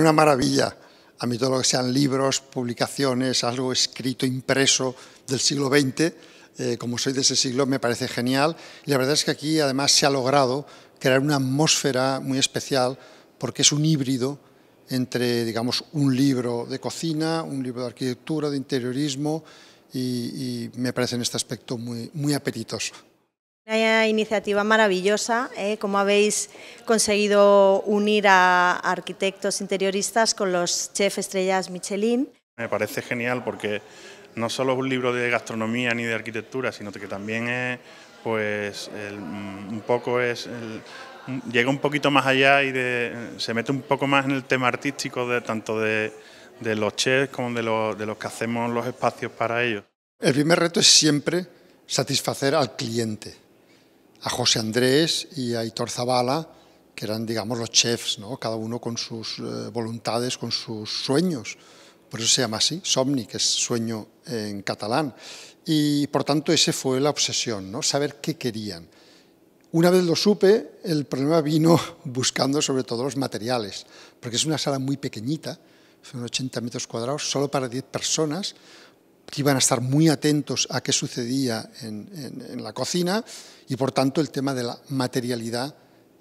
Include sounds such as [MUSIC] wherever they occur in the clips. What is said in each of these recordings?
una maravilla. A mí todo lo que sean libros, publicaciones, algo escrito, impreso del siglo XX, eh, como soy de ese siglo, me parece genial. Y la verdad es que aquí además se ha logrado crear una atmósfera muy especial porque es un híbrido entre, digamos, un libro de cocina, un libro de arquitectura, de interiorismo, y, me parece en este aspecto muy apetitoso. Una iniciativa maravillosa, ¿eh? cómo habéis conseguido unir a arquitectos interioristas con los chefs estrellas Michelin. Me parece genial porque no solo es un libro de gastronomía ni de arquitectura, sino que también es, pues, un poco es llega un poquito más allá y se mete un poco más en el tema artístico de tanto de, los chefs como de los que hacemos los espacios para ellos. El primer reto es siempre satisfacer al cliente a José Andrés y a Hitor Zavala, que eran, digamos, los chefs, ¿no? cada uno con sus eh, voluntades, con sus sueños. Por eso se llama así, somni, que es sueño en catalán. Y por tanto, esa fue la obsesión, ¿no? saber qué querían. Una vez lo supe, el problema vino [LAUGHS] buscando sobre todo los materiales, porque es una sala muy pequeñita, son 80 metros cuadrados, solo para 10 personas, que iban a estar muy atentos a qué sucedía en, la cocina y por tanto el tema de la materialidad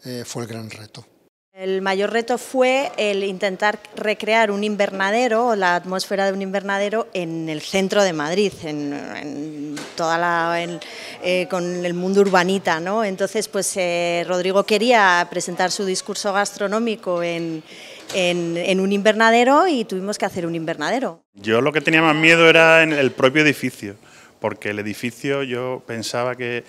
eh, fue el gran reto. El mayor reto fue el intentar recrear un invernadero la atmósfera de un invernadero en el centro de Madrid, en, toda la, eh, con el mundo urbanita. Entonces, pues eh, Rodrigo quería presentar su discurso gastronómico en, en, un invernadero y tuvimos que hacer un invernadero. Yo lo que tenía más miedo era en el propio edificio, porque el edificio yo pensaba que,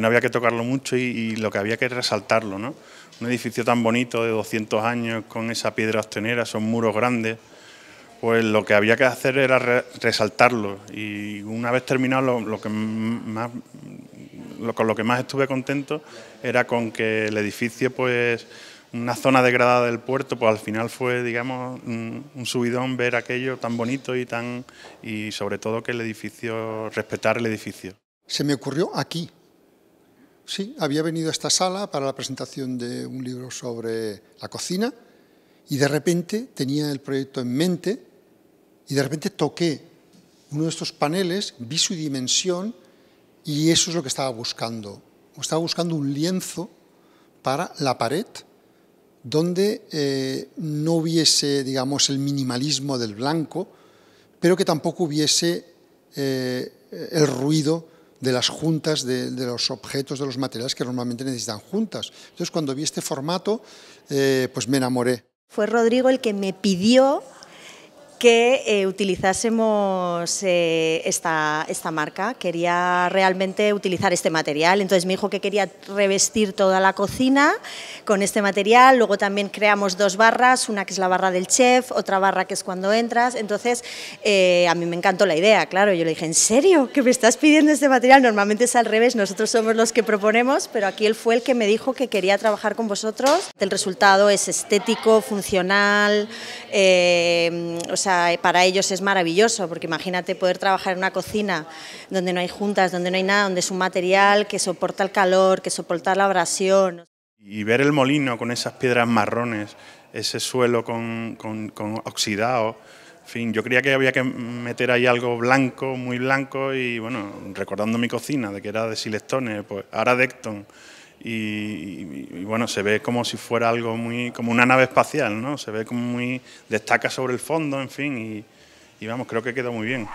no había que tocarlo mucho y, lo que había que resaltarlo. ¿no? Un edificio tan bonito de 200 años con esa piedra ostenera, esos muros grandes, pues lo que había que hacer era resaltarlo. Y una vez terminado, lo, lo que más con lo que más estuve contento era con que el edificio pues una zona degradada del puerto, pues al final fue, digamos, un subidón ver aquello tan bonito y tan y sobre todo que el edificio respetar el edificio. Se me ocurrió aquí. Sí, había venido a esta sala para la presentación de un libro sobre la cocina y de repente tenía el proyecto en mente y de repente toqué uno de estos paneles, vi su dimensión y eso es lo que estaba buscando. Estaba buscando un lienzo para la pared donde eh, no hubiese, digamos, el minimalismo del blanco, pero que tampoco hubiese eh, el ruido de las juntas de, los objetos, de los materiales que normalmente necesitan juntas. Entonces, cuando vi este formato, eh, pues me enamoré. Fue Rodrigo el que me pidió que eh, utilizásemos eh, esta, esta, marca. Quería realmente utilizar este material. Entonces me dijo que quería revestir toda la cocina con este material. Luego también creamos dos barras, una que es la barra del chef, otra barra que es cuando entras. Entonces eh, a mí me encantó la idea, claro. Yo le dije, ¿en serio? ¿Que me estás pidiendo este material? Normalmente es al revés, nosotros somos los que proponemos, pero aquí él fue el que me dijo que quería trabajar con vosotros. El resultado es estético, funcional, o sea, para ellos es maravilloso, porque imagínate poder trabajar en una cocina donde no hay juntas, donde no hay nada, donde es un material que soporta el calor, que soporta la abrasión. Y ver el molino con esas piedras marrones, ese suelo con, oxidado, en fin, yo creía que había que meter ahí algo blanco, muy blanco, y bueno, recordando mi cocina, de que era de Silestone, pues ahora de y, bueno, se ve como si fuera algo muy, como una nave espacial, ¿no? Se ve como muy, destaca sobre el fondo, en fin, y, y vamos, creo que quedó muy bien.